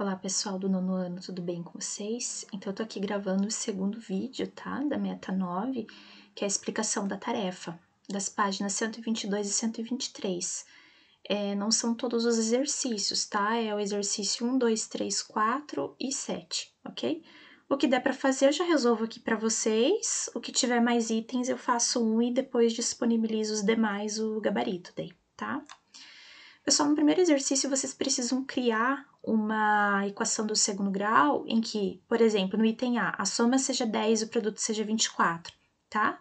Olá pessoal do nono ano, tudo bem com vocês? Então eu tô aqui gravando o segundo vídeo, tá? Da meta 9, que é a explicação da tarefa, das páginas 122 e 123. É, não são todos os exercícios, tá? É o exercício 1, 2, 3, 4 e 7, ok? O que der pra fazer eu já resolvo aqui pra vocês. O que tiver mais itens eu faço um e depois disponibilizo os demais o gabarito daí, tá? Pessoal, é no primeiro exercício vocês precisam criar uma equação do segundo grau em que, por exemplo, no item A, a soma seja 10 e o produto seja 24, tá?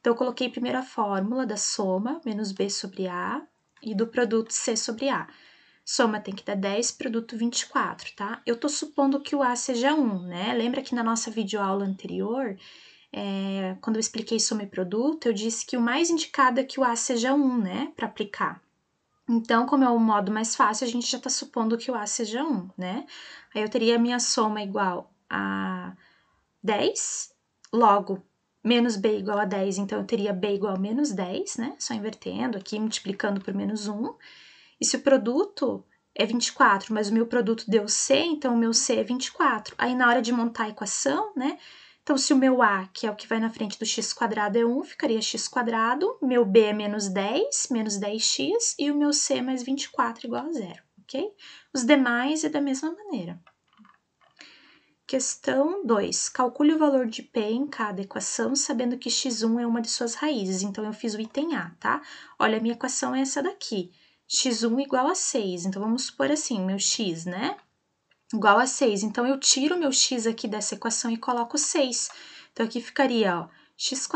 Então, eu coloquei primeiro a fórmula da soma, menos B sobre A, e do produto C sobre A. Soma tem que dar 10, produto 24, tá? Eu tô supondo que o A seja 1, né? Lembra que na nossa videoaula anterior, é, quando eu expliquei soma e produto, eu disse que o mais indicado é que o A seja 1, né? Para aplicar. Então, como é o modo mais fácil, a gente já está supondo que o A seja 1, né? Aí eu teria a minha soma igual a 10, logo, menos B igual a 10, então eu teria B igual a menos 10, né? Só invertendo aqui, multiplicando por menos 1. E se o produto é 24, mas o meu produto deu C, então o meu C é 24. Aí, na hora de montar a equação, né, então, se o meu A, que é o que vai na frente do x quadrado, é 1, ficaria x quadrado, meu B é menos 10, menos 10x, e o meu C é mais 24 igual a zero, ok? Os demais é da mesma maneira. Questão 2. Calcule o valor de P em cada equação, sabendo que x1 é uma de suas raízes. Então, eu fiz o item A, tá? Olha, a minha equação é essa daqui. x1 igual a 6. Então, vamos supor assim, meu x, né? igual a 6. Então, eu tiro meu x aqui dessa equação e coloco 6. Então, aqui ficaria ó, x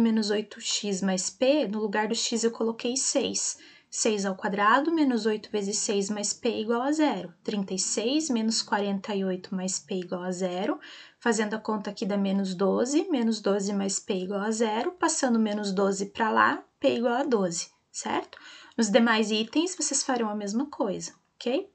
menos 8x mais p, no lugar do x eu coloquei 6. 6 ao quadrado menos 8 vezes 6 mais p é igual a zero. 36 menos 48 mais p é igual a zero. Fazendo a conta aqui da menos 12, menos 12 mais p é igual a zero. Passando menos 12 para lá, p igual a 12, certo? Nos demais itens, vocês farão a mesma coisa, ok?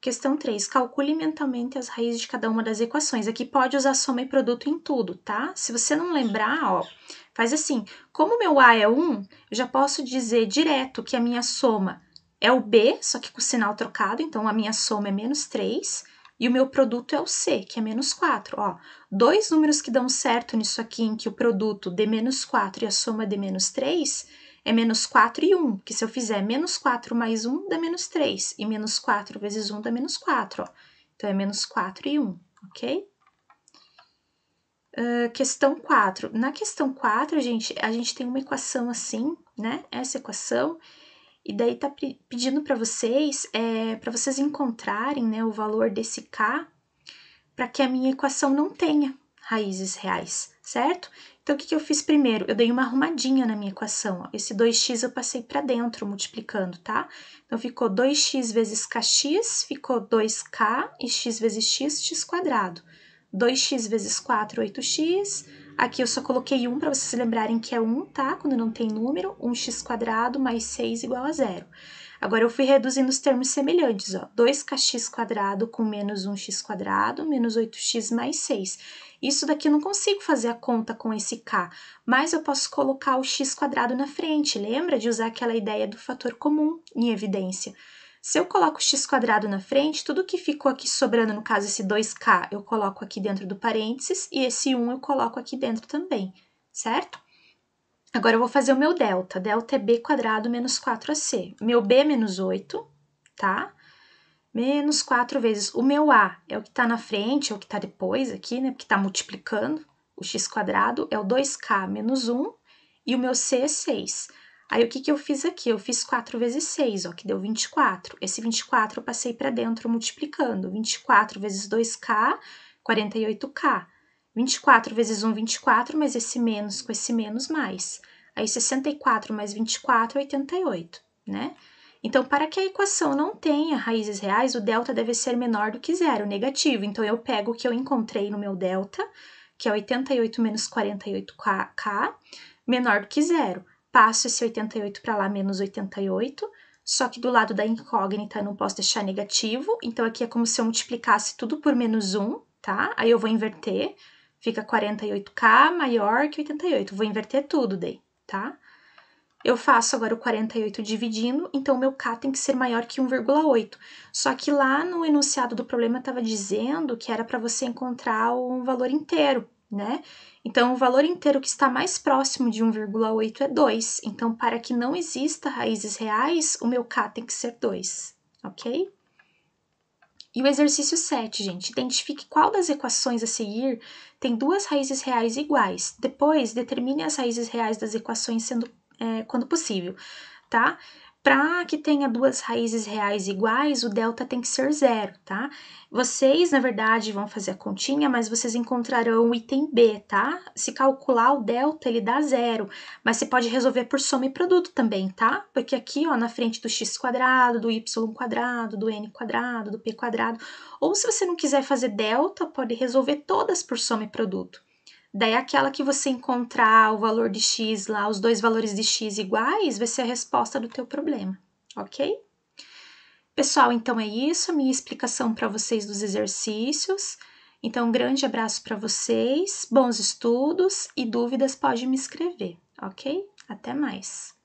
Questão 3. Calcule mentalmente as raízes de cada uma das equações. Aqui pode usar soma e produto em tudo, tá? Se você não lembrar, ó, faz assim. Como meu A é 1, eu já posso dizer direto que a minha soma é o B, só que com o sinal trocado, então a minha soma é menos 3, e o meu produto é o C, que é menos 4. Ó, dois números que dão certo nisso aqui, em que o produto de menos 4 e a soma de menos 3 é menos 4 e 1, que se eu fizer menos 4 mais 1, dá menos 3, e menos 4 vezes 1 dá menos 4, ó. Então, é menos 4 e 1, ok? Uh, questão 4. Na questão 4, gente, a gente tem uma equação assim, né? Essa equação. E daí tá pedindo para vocês, é, para vocês encontrarem né, o valor desse K para que a minha equação não tenha raízes reais certo? Então, o que, que eu fiz primeiro? Eu dei uma arrumadinha na minha equação. Ó. Esse 2x eu passei para dentro multiplicando, tá? Então, ficou 2x vezes kx, ficou 2k, e x vezes x, x quadrado. 2x vezes 4, 8x. Aqui eu só coloquei 1 para vocês lembrarem que é 1, tá? Quando não tem número, 1x quadrado mais 6 igual a zero. Agora, eu fui reduzindo os termos semelhantes, ó. 2kx quadrado com menos 1x quadrado, menos 8x mais 6. Isso daqui eu não consigo fazer a conta com esse k, mas eu posso colocar o x quadrado na frente. Lembra de usar aquela ideia do fator comum em evidência? Se eu coloco o x quadrado na frente, tudo que ficou aqui sobrando, no caso esse 2k, eu coloco aqui dentro do parênteses e esse 1 eu coloco aqui dentro também, certo? Agora eu vou fazer o meu delta. Delta é b quadrado menos 4ac. Meu b menos 8, tá? menos 4 vezes o meu A é o que está na frente, é o que está depois aqui, né? Porque está multiplicando. O x quadrado é o 2k menos 1 e o meu c é 6. Aí, o que, que eu fiz aqui? Eu fiz 4 vezes 6, ó, que deu 24. Esse 24 eu passei para dentro multiplicando. 24 vezes 2k, 48k. 24 vezes 1, 24, mas esse menos com esse menos mais. Aí, 64 mais 24, 88, é né? Então, para que a equação não tenha raízes reais, o delta deve ser menor do que zero, negativo. Então, eu pego o que eu encontrei no meu delta, que é 88 menos 48k, menor do que zero. Passo esse 88 para lá, menos 88, só que do lado da incógnita eu não posso deixar negativo, então aqui é como se eu multiplicasse tudo por menos 1, tá? Aí eu vou inverter, fica 48k maior que 88, vou inverter tudo daí, tá? Eu faço agora o 48 dividindo, então o meu K tem que ser maior que 1,8. Só que lá no enunciado do problema estava dizendo que era para você encontrar um valor inteiro, né? Então, o valor inteiro que está mais próximo de 1,8 é 2. Então, para que não exista raízes reais, o meu K tem que ser 2, ok? E o exercício 7, gente, identifique qual das equações a seguir tem duas raízes reais iguais. Depois, determine as raízes reais das equações sendo é, quando possível, tá? Para que tenha duas raízes reais iguais, o delta tem que ser zero, tá? Vocês, na verdade, vão fazer a continha, mas vocês encontrarão o item B, tá? Se calcular o delta, ele dá zero, mas você pode resolver por soma e produto também, tá? Porque aqui, ó, na frente do x quadrado, do y quadrado, do n quadrado, do p quadrado, ou se você não quiser fazer delta, pode resolver todas por soma e produto. Daí aquela que você encontrar o valor de x lá, os dois valores de x iguais, vai ser a resposta do teu problema, ok? Pessoal, então é isso a minha explicação para vocês dos exercícios. Então, um grande abraço para vocês, bons estudos e dúvidas pode me escrever, ok? Até mais!